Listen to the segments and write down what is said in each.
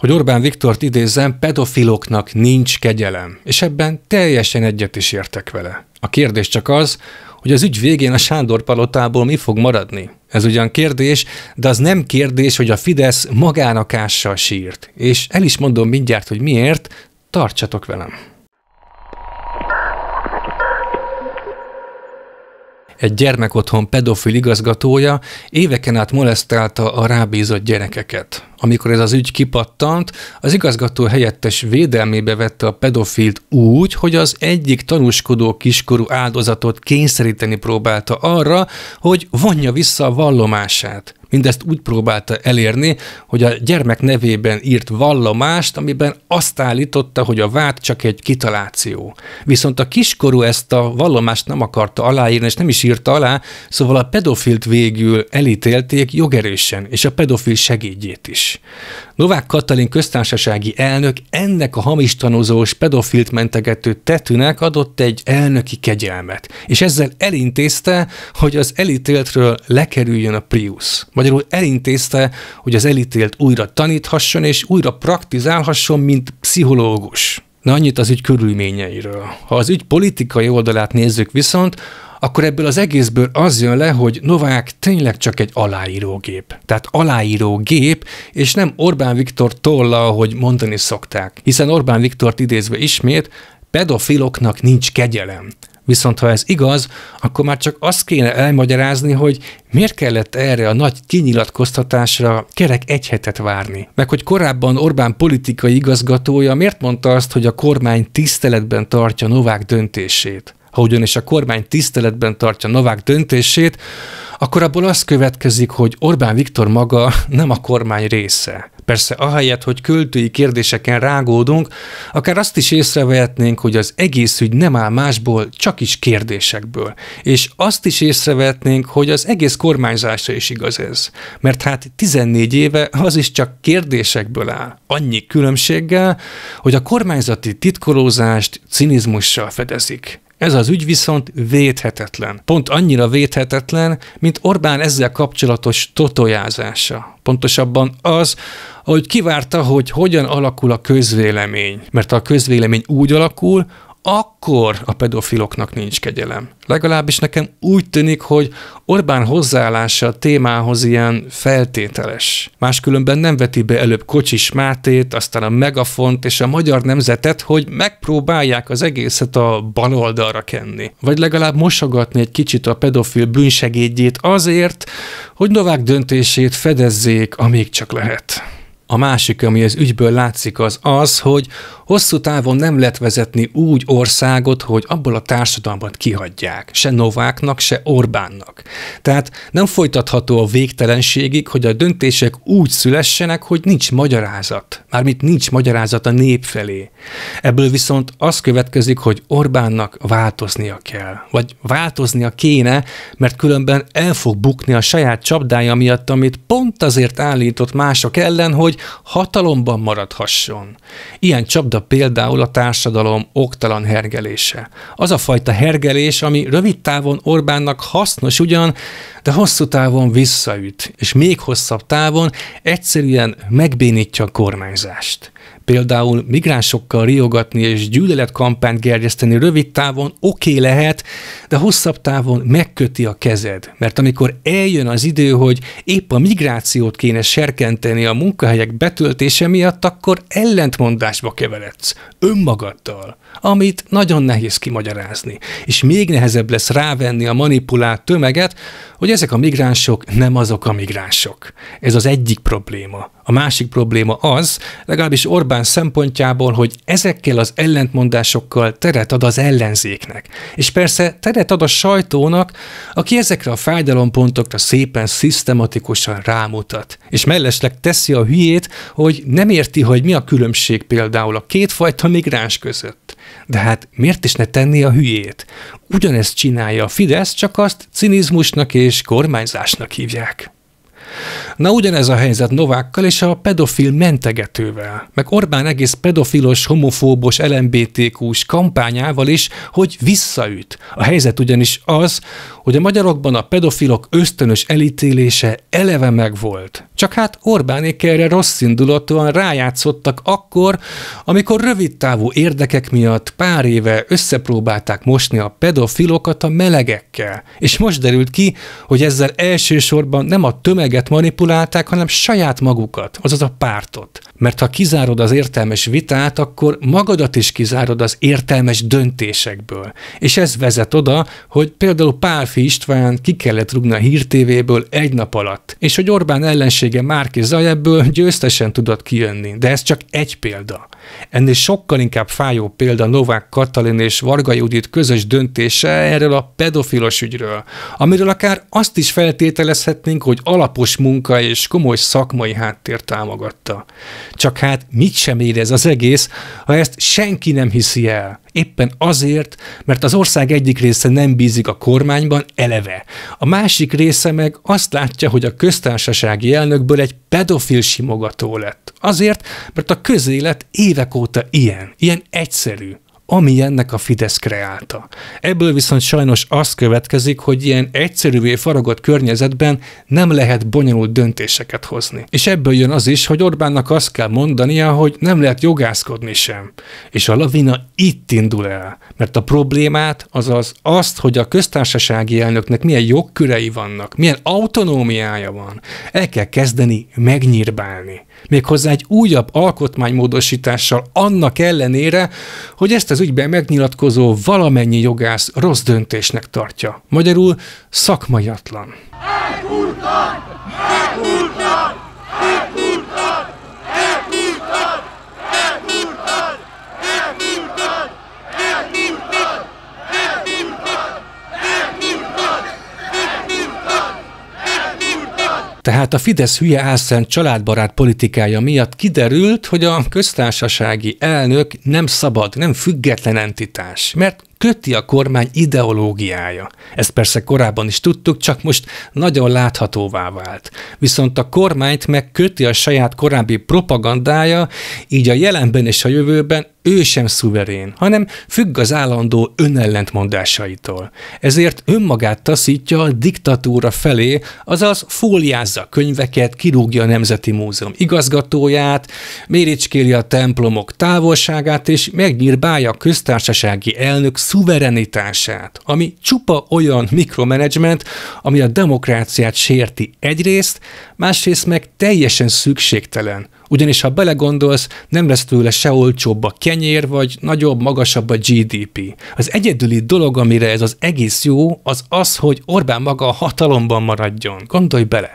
hogy Orbán Viktort idézzem, pedofiloknak nincs kegyelem, és ebben teljesen egyet is értek vele. A kérdés csak az, hogy az ügy végén a Sándor palotából mi fog maradni. Ez ugyan kérdés, de az nem kérdés, hogy a Fidesz magának ássa a sírt. És el is mondom mindjárt, hogy miért, tartsatok velem. Egy gyermekotthon pedofil igazgatója éveken át molesztálta a rábízott gyerekeket. Amikor ez az ügy kipattant, az igazgató helyettes védelmébe vette a pedofilt úgy, hogy az egyik tanúskodó kiskorú áldozatot kényszeríteni próbálta arra, hogy vonja vissza a vallomását. Mindezt úgy próbálta elérni, hogy a gyermek nevében írt vallomást, amiben azt állította, hogy a vád csak egy kitaláció. Viszont a kiskorú ezt a vallomást nem akarta aláírni, és nem is írta alá, szóval a pedofilt végül elítélték jogerősen, és a pedofil segédjét is. Novák Katalin köztársasági elnök ennek a hamis tanúzós, pedofilt mentegető tetűnek adott egy elnöki kegyelmet, és ezzel elintézte, hogy az elítéltről lekerüljön a Prius. Magyarul elintézte, hogy az elítélt újra taníthasson és újra praktizálhasson, mint pszichológus. Na annyit az ügy körülményeiről. Ha az ügy politikai oldalát nézzük viszont, akkor ebből az egészből az jön le, hogy Novák tényleg csak egy aláírógép. Tehát aláírógép, és nem Orbán Viktor tolla, ahogy mondani szokták. Hiszen Orbán Viktort idézve ismét, pedofiloknak nincs kegyelem. Viszont ha ez igaz, akkor már csak azt kéne elmagyarázni, hogy miért kellett erre a nagy kinyilatkoztatásra kerek egy hetet várni. Meg hogy korábban Orbán politikai igazgatója miért mondta azt, hogy a kormány tiszteletben tartja Novák döntését ha ugyanis a kormány tiszteletben tartja Novák döntését, akkor abból az következik, hogy Orbán Viktor maga nem a kormány része. Persze ahelyett, hogy költői kérdéseken rágódunk, akár azt is észrevehetnénk, hogy az egész ügy nem áll másból, csak is kérdésekből. És azt is észrevehetnénk, hogy az egész kormányzásra is igaz ez. Mert hát 14 éve az is csak kérdésekből áll. Annyi különbséggel, hogy a kormányzati titkolózást cinizmussal fedezik. Ez az ügy viszont védhetetlen. Pont annyira védhetetlen, mint Orbán ezzel kapcsolatos totojázása. Pontosabban az, hogy kivárta, hogy hogyan alakul a közvélemény. Mert ha a közvélemény úgy alakul, akkor a pedofiloknak nincs kegyelem. Legalábbis nekem úgy tűnik, hogy Orbán hozzáállása a témához ilyen feltételes. Máskülönben nem veti be előbb Kocsis Mátét, aztán a Megafont és a magyar nemzetet, hogy megpróbálják az egészet a baloldalra kenni. Vagy legalább mosogatni egy kicsit a pedofil bűnsegédjét azért, hogy Novák döntését fedezzék, amíg csak lehet. A másik, ami az ügyből látszik, az az, hogy hosszú távon nem lehet vezetni úgy országot, hogy abból a társadalmat kihagyják, se Nováknak, se Orbánnak. Tehát nem folytatható a végtelenségig, hogy a döntések úgy szülessenek, hogy nincs magyarázat, mármint nincs magyarázat a nép felé. Ebből viszont az következik, hogy Orbánnak változnia kell, vagy változnia kéne, mert különben el fog bukni a saját csapdája miatt, amit pont azért állított mások ellen, hogy hatalomban maradhasson. Ilyen csapda például a társadalom oktalan hergelése. Az a fajta hergelés, ami rövid távon Orbánnak hasznos ugyan, de hosszú távon visszaüt, és még hosszabb távon egyszerűen megbénítja a kormányzást például migránsokkal riogatni és gyűlöletkampányt gerjeszteni rövid távon oké okay lehet, de hosszabb távon megköti a kezed. Mert amikor eljön az idő, hogy épp a migrációt kéne serkenteni a munkahelyek betöltése miatt, akkor ellentmondásba keveredsz önmagaddal amit nagyon nehéz kimagyarázni, és még nehezebb lesz rávenni a manipulált tömeget, hogy ezek a migránsok nem azok a migránsok. Ez az egyik probléma. A másik probléma az, legalábbis Orbán szempontjából, hogy ezekkel az ellentmondásokkal teret ad az ellenzéknek. És persze teret ad a sajtónak, aki ezekre a fájdalompontokra szépen szisztematikusan rámutat. És mellesleg teszi a hülyét, hogy nem érti, hogy mi a különbség például a kétfajta migráns között. De hát miért is ne tenni a hülyét? Ugyanezt csinálja a Fidesz, csak azt cinizmusnak és kormányzásnak hívják. Na ugyanez a helyzet Novákkal és a pedofil mentegetővel, meg Orbán egész pedofilos, homofóbos, LMBTQ-s kampányával is, hogy visszaüt. A helyzet ugyanis az, hogy a magyarokban a pedofilok ösztönös elítélése eleve megvolt. Csak hát Orbánék erre rosszindulatúan rájátszottak akkor, amikor rövidtávú érdekek miatt pár éve összepróbálták mosni a pedofilokat a melegekkel. És most derült ki, hogy ezzel elsősorban nem a tömeges közösséget manipulálták, hanem saját magukat, azaz a pártot. Mert ha kizárod az értelmes vitát, akkor magadat is kizárod az értelmes döntésekből. És ez vezet oda, hogy például Pálfi István ki kellett rúgni a hírtévéből egy nap alatt, és hogy Orbán ellensége Márki Zajebből győztesen tudott kijönni. De ez csak egy példa. Ennél sokkal inkább fájó példa Novák Katalin és Varga Judit közös döntése erről a pedofilos ügyről, amiről akár azt is feltételezhetnénk, hogy alapos alapos munka és komoly szakmai háttér támogatta. Csak hát mit sem ér ez az egész, ha ezt senki nem hiszi el. Éppen azért, mert az ország egyik része nem bízik a kormányban eleve. A másik része meg azt látja, hogy a köztársasági elnökből egy pedofil simogató lett. Azért, mert a közélet évek óta ilyen, ilyen egyszerű ami ennek a Fidesz kreálta. Ebből viszont sajnos azt következik, hogy ilyen egyszerűvé faragott környezetben nem lehet bonyolult döntéseket hozni. És ebből jön az is, hogy Orbánnak azt kell mondania, hogy nem lehet jogászkodni sem. És a lavina itt indul el, mert a problémát, azaz azt, hogy a köztársasági elnöknek milyen jogkörei vannak, milyen autonómiája van, el kell kezdeni megnyírbálni méghozzá egy újabb alkotmánymódosítással annak ellenére, hogy ezt az ügyben megnyilatkozó valamennyi jogász rossz döntésnek tartja. Magyarul szakmaiatlan. Elkúrtan! Elkúrtan! Tehát a Fidesz hülye álszent családbarát politikája miatt kiderült, hogy a köztársasági elnök nem szabad, nem független entitás, mert köti a kormány ideológiája. Ezt persze korábban is tudtuk, csak most nagyon láthatóvá vált. Viszont a kormányt meg köti a saját korábbi propagandája, így a jelenben és a jövőben ő sem szuverén, hanem függ az állandó önellentmondásaitól. Ezért önmagát taszítja a diktatúra felé, azaz fóliázza könyveket, kirúgja a Nemzeti Múzeum igazgatóját, méricskéli a templomok távolságát és megnyírbálja a köztársasági elnök szuverenitását, ami csupa olyan mikromanagement, ami a demokráciát sérti egyrészt, másrészt meg teljesen szükségtelen – ugyanis, ha belegondolsz, nem lesz tőle se olcsóbb a kenyér, vagy nagyobb, magasabb a GDP. Az egyedüli dolog, amire ez az egész jó, az az, hogy Orbán maga a hatalomban maradjon. Gondolj bele.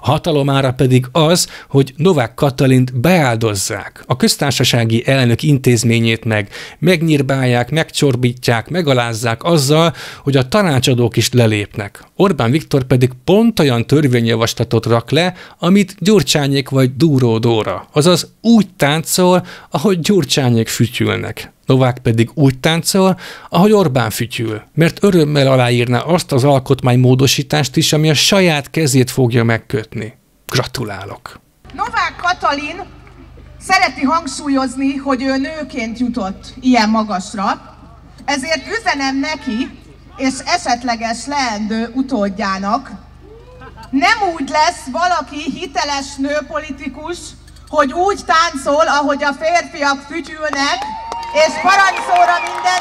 A hatalomára pedig az, hogy Novák Katalint beáldozzák. A köztársasági elnök intézményét meg megnyírbálják, megcsorbítják, megalázzák azzal, hogy a tanácsadók is lelépnek. Orbán Viktor pedig pont olyan törvényjavaslatot rak le, amit Gyurcsányék vagy Dúró Dóra. Azaz úgy táncol, ahogy Gyurcsányék fütyülnek. Novák pedig úgy táncol, ahogy Orbán fütyül, mert örömmel aláírná azt az alkotmánymódosítást is, ami a saját kezét fogja megkötni. Gratulálok! Novák Katalin szereti hangsúlyozni, hogy ő nőként jutott ilyen magasra, ezért üzenem neki és esetleges leendő utódjának, nem úgy lesz valaki hiteles nőpolitikus, hogy úgy táncol, ahogy a férfiak fütyülnek, és parancsolra minden